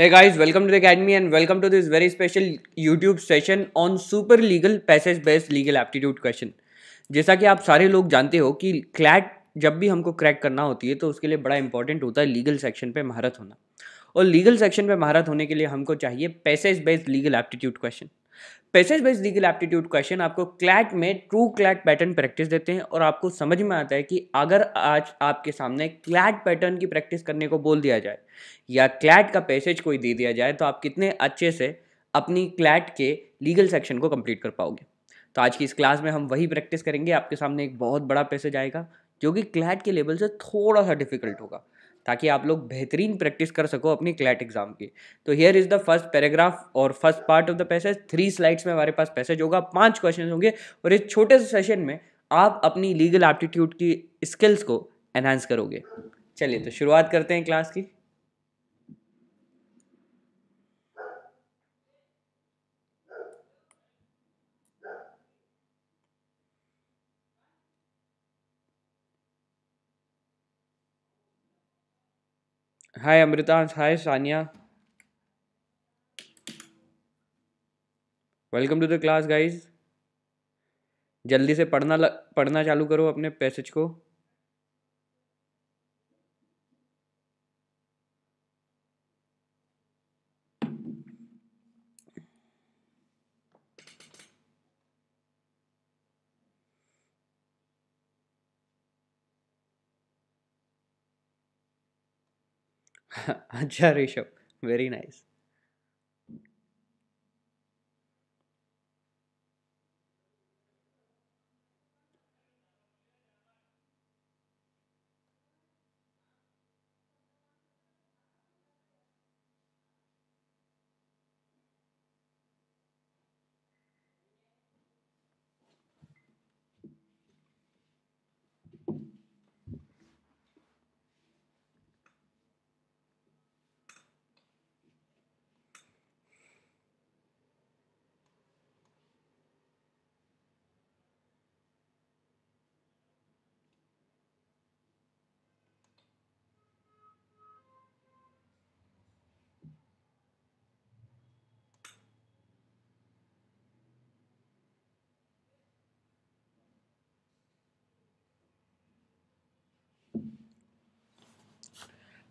Hey guys welcome to the academy and welcome to this very special YouTube session on super legal passage based legal aptitude question जैसा कि आप सारे लोग जानते हो कि क्लैट जब भी हमको क्रैक करना होती है तो उसके लिए बड़ा इंपॉर्टेंट होता है लीगल सेक्शन पर महारत होना और लीगल सेक्शन पर महारत होने के लिए हमको चाहिए passage based legal aptitude question passage based legal aptitude question आपको क्लैट में ट्रू क्लैट पैटर्न प्रैक्टिस देते हैं और आपको समझ में आता है कि अगर आज आपके सामने क्लैट पैटर्न की प्रैक्टिस करने को बोल दिया जाए या क्लैट का पैसेज कोई दे दिया जाए तो आप कितने अच्छे से अपनी क्लैट के लीगल सेक्शन को कंप्लीट कर पाओगे तो आज की इस क्लास में हम वही प्रैक्टिस करेंगे आपके सामने एक बहुत बड़ा पैसेज आएगा जो कि क्लैट के लेवल से थोड़ा सा डिफिकल्ट होगा ताकि आप लोग बेहतरीन प्रैक्टिस कर सको अपनी क्लैट एग्जाम की तो here is the first paragraph और first part of the passage three slides में हमारे पास पैसेज होगा पाँच क्वेश्चन होंगे और इस छोटे से सेशन में आप अपनी लीगल एप्टीट्यूड की स्किल्स को एनहांस करोगे चलिए तो शुरुआत करते हैं क्लास की hi Amrita hi Sania welcome to the class guys जल्दी से पढ़ना पढ़ना चालू करो अपने पैसेज को अच्छा Rishabh very nice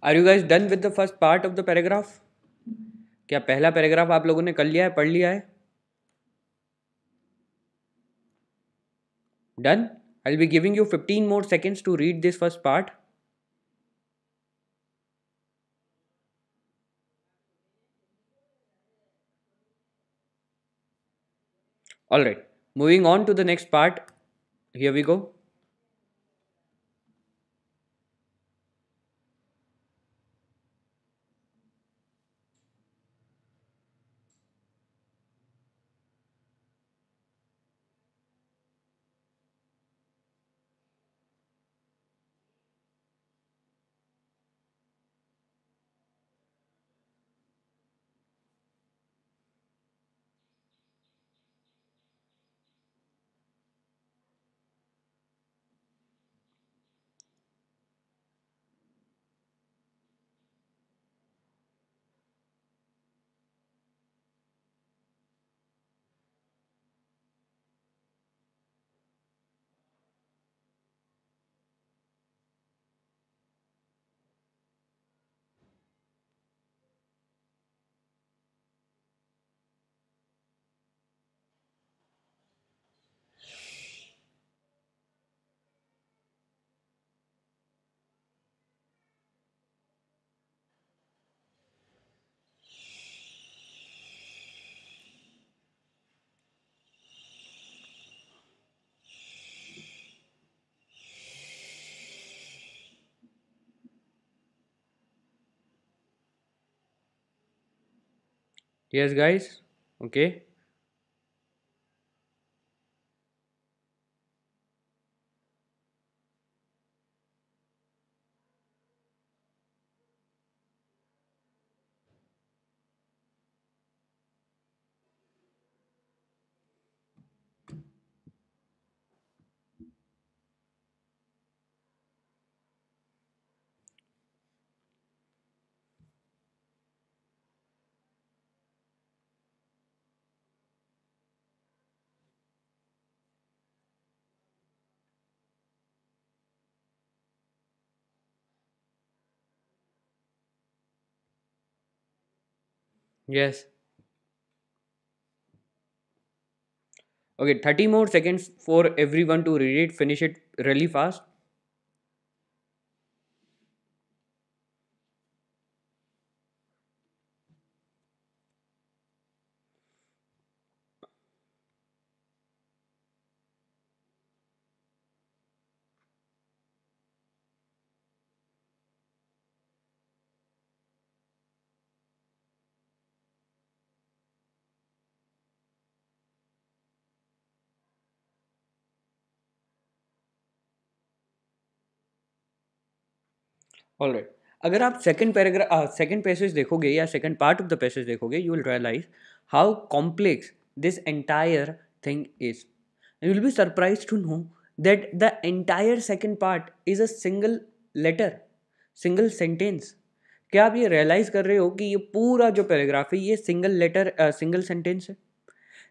are you guys done with the first part of the paragraph क्या पहला पैराग्राफ आप लोगों ने कर लिया है पढ़ लिया है done I will be giving you fifteen more seconds to read this first part All right, moving on to the next part. Here we go. yes guys okay Yes. Okay, 30 more seconds for everyone to read it, finish it really fast. All right अगर आप second paragraph second passage देखोगे या second part of the passage देखोगे you will realise how complex this entire thing is you will be surprise to know that the entire second part is a single letter single sentence क्या आप ये realise कर रहे हो कि ये पूरा जो पैराग्राफ है ये सिंगल लेटर सिंगल सेंटेंस है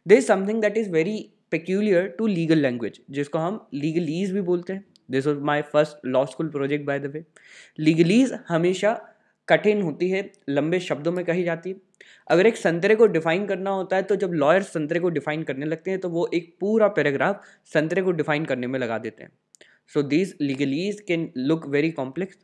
there is something that is very peculiar to legal language जिसको हम लीगल ईज भी बोलते हैं this was my first law school project by the way legalese हमेशा कठिन होती है लंबे शब्दों में कही जाती है अगर एक संतरे को डिफाइन करना होता है तो जब लॉयर संतरे को डिफाइन करने लगते हैं तो वो एक पूरा पैराग्राफ संतरे को डिफाइन करने में लगा देते हैं so these legalese can look very complex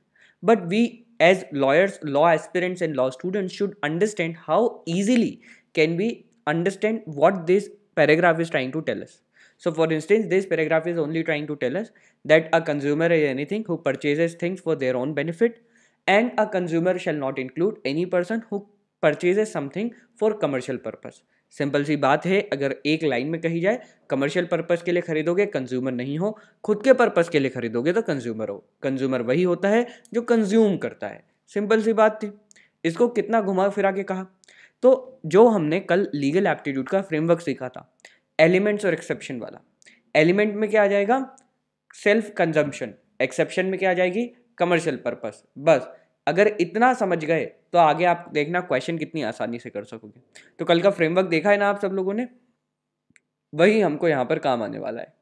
but we as lawyers law aspirants and law students should understand how easily can be understand what this paragraph is trying to tell us So for instance, this paragraph is only trying to tell us that a consumer is anything who purchases things for their own benefit and a consumer shall not include any person who purchases something for commercial purpose. Simple सी बात है अगर एक line में कही जाए commercial purpose के लिए खरीदोगे कंज्यूमर नहीं हो खुद के पर्पस के लिए खरीदोगे तो कंज्यूमर हो कंज्यूमर वही होता है जो कंज्यूम करता है सिंपल सी बात थी इसको कितना घुमा फिरा के कहा तो जो हमने कल लीगल एप्टीट्यूड का फ्रेमवर्क सीखा था एलिमेंट्स और एक्सेप्शन वाला एलिमेंट में क्या आ जाएगा सेल्फ कंजम्पशन एक्सेप्शन में क्या आ जाएगी कमर्शियल पर्पस बस अगर इतना समझ गए तो आगे आप देखना क्वेश्चन कितनी आसानी से कर सकोगे तो कल का फ्रेमवर्क देखा है ना आप सब लोगों ने वही हमको यहाँ पर काम आने वाला है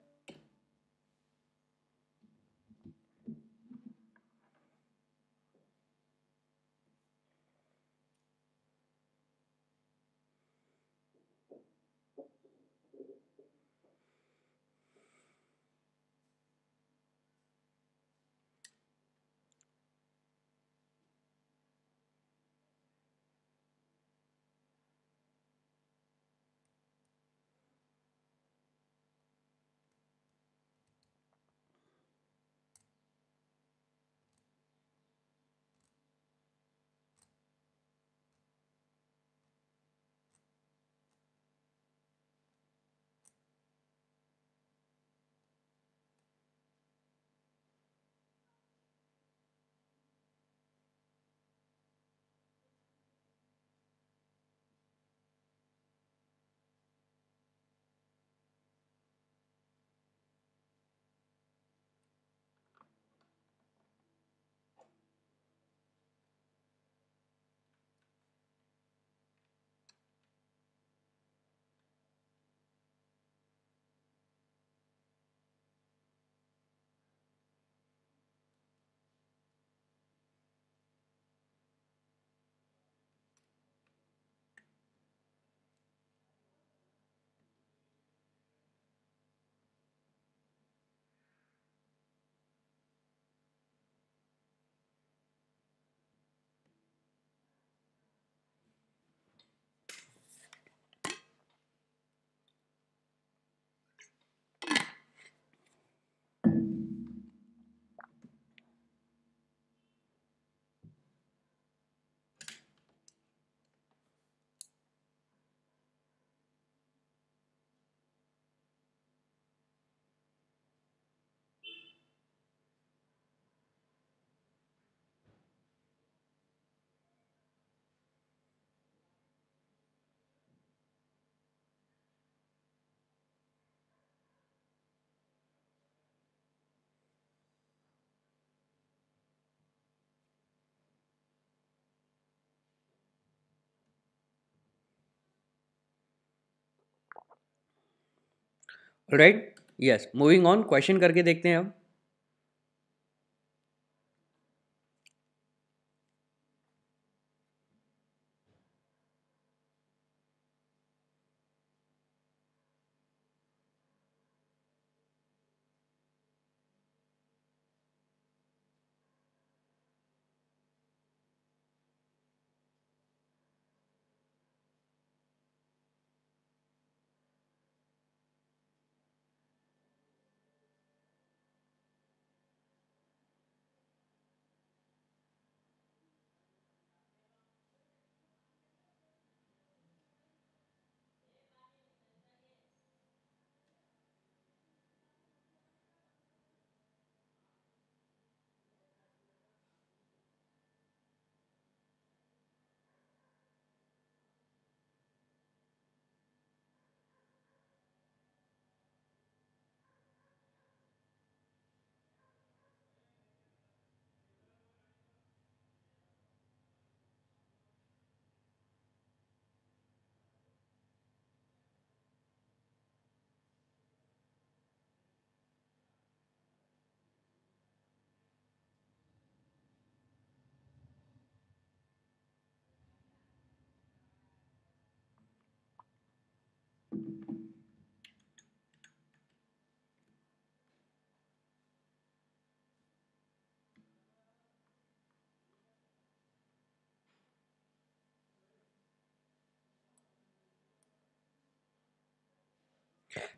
right yes moving on question करके देखते हैं अब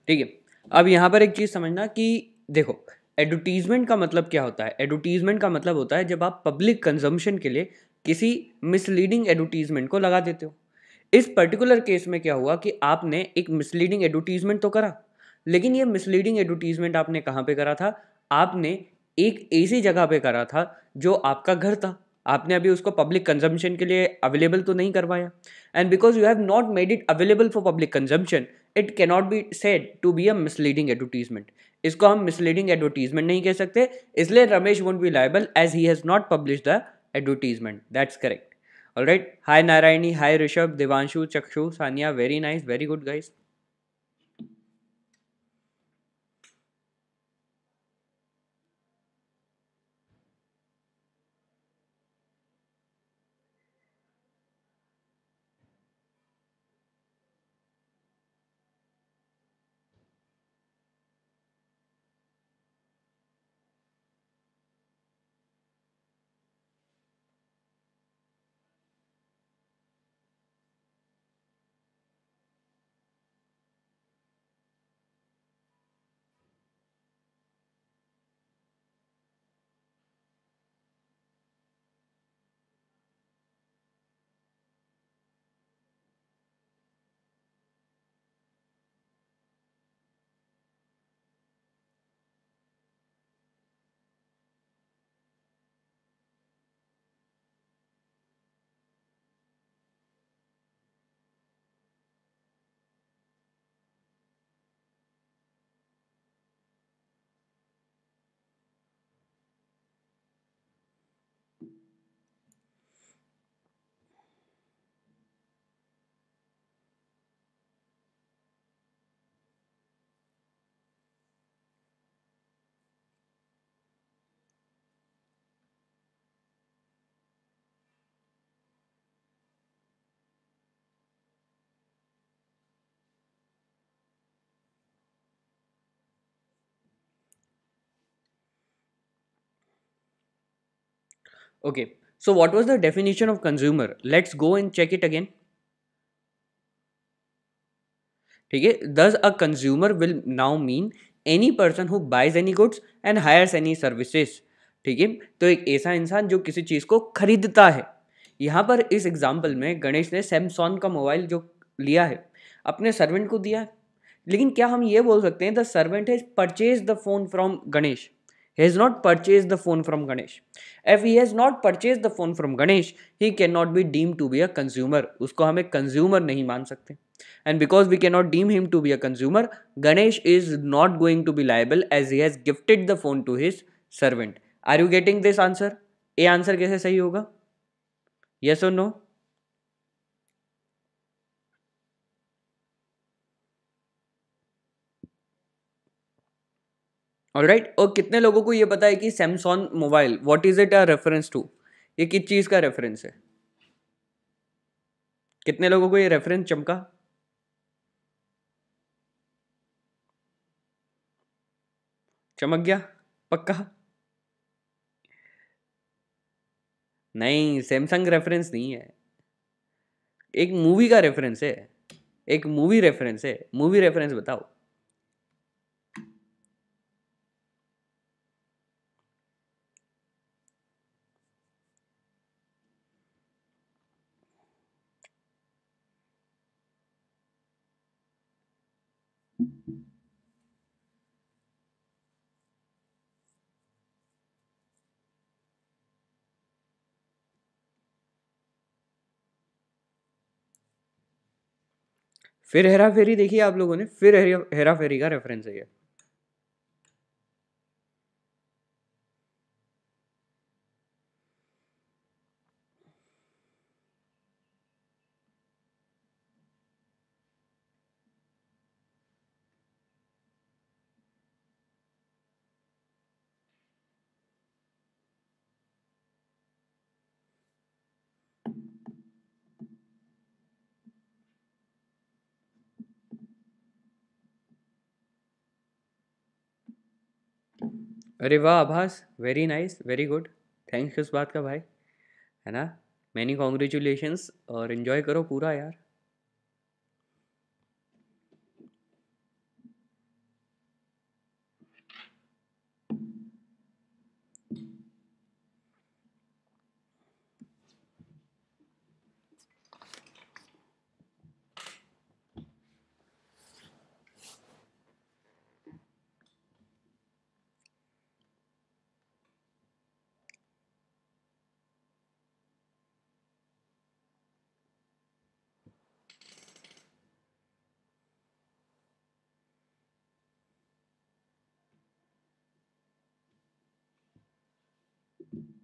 ठीक है अब यहां पर एक चीज़ समझना कि देखो एडवर्टीजमेंट का मतलब क्या होता है एडवर्टीजमेंट का मतलब होता है जब आप पब्लिक कंजम्पशन के लिए किसी मिसलीडिंग एडवर्टीजमेंट को लगा देते हो इस पर्टिकुलर केस में क्या हुआ कि आपने एक मिसलीडिंग एडवर्टीजमेंट तो करा लेकिन ये मिसलीडिंग एडवर्टीजमेंट आपने कहाँ पे करा था आपने एक ऐसी जगह पे करा था जो आपका घर था आपने अभी उसको पब्लिक कंजम्पशन के लिए अवेलेबल तो नहीं करवाया and because you have not made it available for public consumption it cannot be said to be a misleading advertisement इसको हम मिसलीडिंग एडवर्टीजमेंट नहीं कह सकते इसलिए Ramesh won't be liable as he has not publish the advertisement that's correct Alright. Hi Narayani. Hi Rishabh. Devanshu. Chakshu. Sanya. Very nice. Very good guys. Okay, so what was the definition of consumer? Let's go and check it again. ठीक है thus a consumer will now mean any person who buys any goods and hires any services ठीक है तो एक ऐसा इंसान जो किसी चीज़ को खरीदता है यहाँ पर इस एग्जाम्पल में गणेश ने सैमसंग का मोबाइल जो लिया है अपने सर्वेंट को दिया है लेकिन क्या हम ये बोल सकते हैं the servant has purchase the phone from Ganesh He has not purchased the phone from Ganesh. If he has not purchased the phone from Ganesh, he cannot be deemed to be a consumer. उसको हम एक consumer नहीं मान सकते And because we cannot deem him to be a consumer, Ganesh is not going to be liable as he has gifted the phone to his servant. Are you getting this answer? ये answer कैसे सही होगा yes or no और right और कितने लोगों को ये पता है कि Samsung mobile what is it a reference to ये किस चीज़ का रेफरेंस है कितने लोगों को ये रेफरेंस चमका चमक गया पक्का नहीं सैमसंग रेफरेंस नहीं है एक मूवी का रेफरेंस है एक मूवी रेफरेंस है मूवी रेफरेंस बताओ फिर हेरा फेरी देखिए आप लोगों ने फिर हेरा फेरी का रेफरेंस है ये अरे वाह Abhas very nice very good thanks इस बात का भाई है ना मैनी कॉन्ग्रेचुलेशंस और इन्जॉय करो पूरा यार Thank you.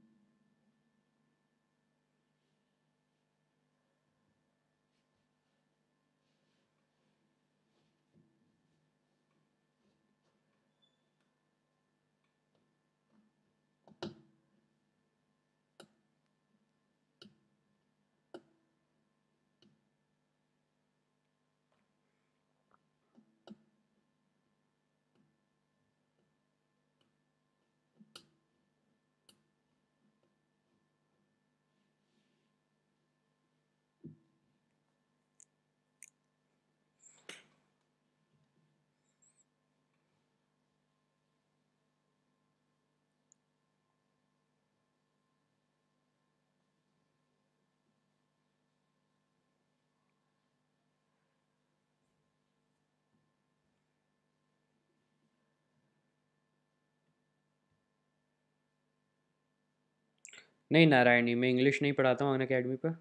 नहीं नारायणी मैं इंग्लिश नहीं पढ़ाता हूँ अन अकेडमी पर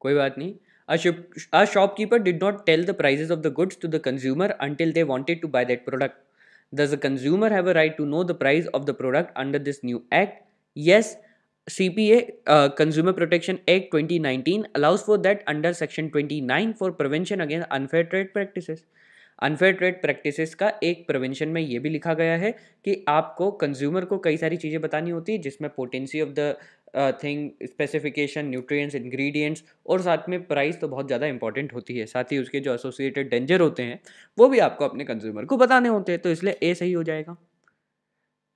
कोई बात नहीं a shopkeeper did not tell the prices of the goods to the consumer until they wanted to buy that product thus a consumer have a right to know the price of the product under this new act yes C P A consumer protection act twenty nineteen allows for that under section twenty nine for prevention against unfair trade practices unfair trade practices का एक prevention में ये भी लिखा गया है कि आपको कंज्यूमर को कई सारी चीज़ें बतानी होती है जिसमें potency of the thing specification nutrients ingredients और साथ में प्राइस तो बहुत ज़्यादा इंपॉर्टेंट होती है साथ ही उसके जो एसोसिएटेड डेंजर होते हैं वो भी आपको अपने कंज्यूमर को बताने होते हैं तो इसलिए ए सही हो जाएगा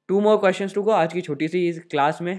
टू मोर क्वेश्चन टू को आज की छोटी सी इस क्लास में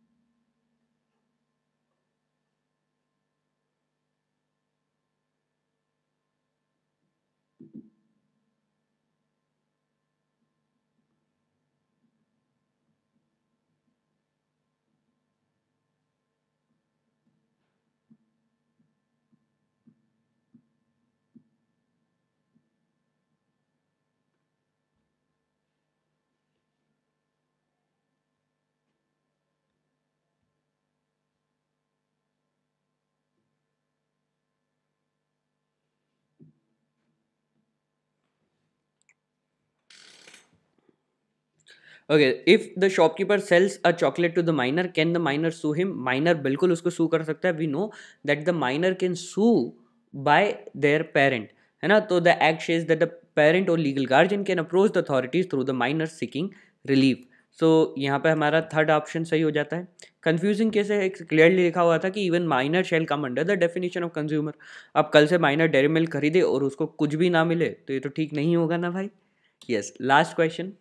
okay if the shopkeeper sells a chocolate to the minor can the minor sue him minor बिल्कुल उसको सू कर सकता है we know that the minor can sue by their parent है ना तो the act says that the parent और legal guardian can approach the authorities through the minor seeking relief so यहाँ पे हमारा थर्ड ऑप्शन सही हो जाता है कन्फ्यूजिंग कैसे क्लियरली लिखा हुआ था कि even minor shall come under the definition of consumer अब कल से माइनर डेरी मिल्क खरीदे और उसको कुछ भी ना मिले तो ये तो ठीक नहीं होगा ना भाई यस लास्ट क्वेश्चन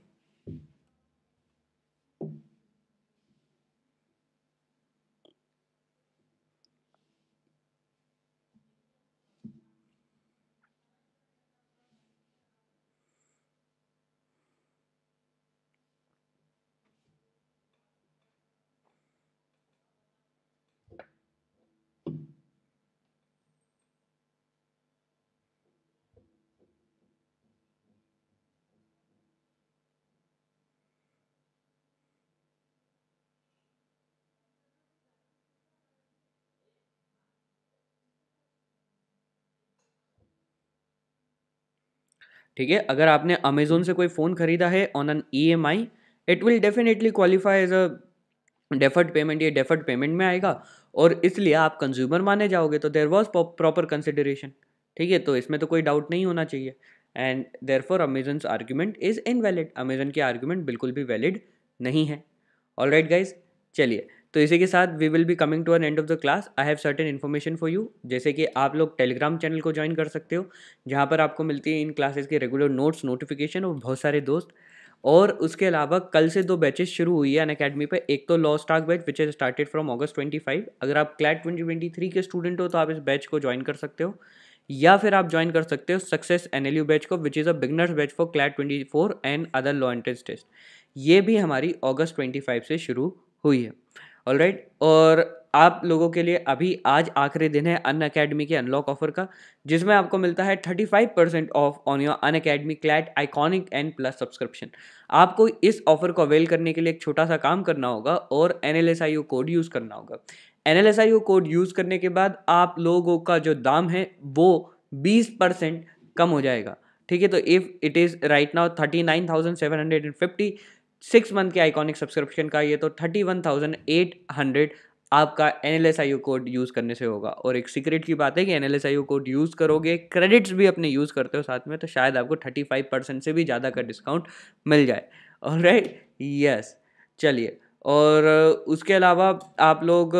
ठीक है अगर आपने अमेजोन से कोई फ़ोन ख़रीदा है on an E M I it will definitely qualify as a deferred payment ये डेफर्ड पेमेंट में आएगा और इसलिए आप कंज्यूमर माने जाओगे तो देर वॉज प्रॉपर कंसिडरेशन ठीक है तो इसमें तो कोई डाउट नहीं होना चाहिए and there for Amazon argument is invalid Amazon के आर्ग्यूमेंट बिल्कुल भी वैलिड नहीं है ऑल राइट गाइज चलिए तो इसी के साथ we will be coming to an end of the class I have certain information for you जैसे कि आप लोग टेलीग्राम चैनल को ज्वाइन कर सकते हो जहाँ पर आपको मिलती है इन क्लासेस के रेगुलर नोट्स नोटिफिकेशन और बहुत सारे दोस्त और उसके अलावा कल से दो बैचेस शुरू हुई है अन अकेडमी पर एक तो law stack batch which is started from August five अगर आप क्लैट थ्री के स्टूडेंट हो तो आप इस बैच को ज्वाइन कर सकते हो या फिर आप ज्वाइन कर सकते हो सक्सेस एन बैच को which is a beginners batch for CLAT four and other law entrance test ये भी हमारी अगस्त फाइव से शुरू हुई है राइट और आप लोगों के लिए अभी आज आखिरी दिन है अन अकेडमी के अनलॉक ऑफर का जिसमें आपको मिलता है thirty five percent off on your Unacademy CLAT iconic and plus subscription आपको इस ऑफर को अवेल करने के लिए एक छोटा सा काम करना होगा और N L S I O code use करना होगा N L S I O code use करने के बाद आप लोगों का जो दाम है वो बीस परसेंट कम हो जाएगा ठीक है तो if it is right now thirty nine thousand seven hundred and fifty six month के आइकॉनिक सब्सक्रिप्शन का ये तो thirty one thousand eight hundred आपका N L S I U code use करने से होगा और एक सीक्रेट की बात है कि N L S I U code use करोगे क्रेडिट्स भी अपने यूज़ करते हो साथ में तो शायद आपको थर्टी फाइव परसेंट से भी ज़्यादा का डिस्काउंट मिल जाए और राइट यस चलिए और उसके अलावा आप लोग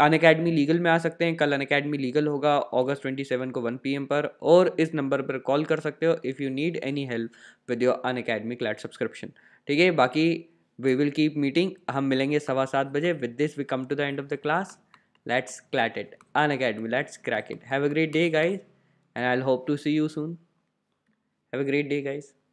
अन अकेडमी लीगल में आ सकते हैं कल अन अकेडमी लीगल होगा अगस्त सेवन को वन पी एम पर और इस नंबर पर कॉल कर सकते हो if you need any help with your Unacademy CLAT subscription ठीक है बाकी वी विल कीप मीटिंग हम मिलेंगे सवा सात बजे with this we come to the end of the class let's CLAT it Unacademy let's crack it have a great day guys and I hope to see you soon have a great day guys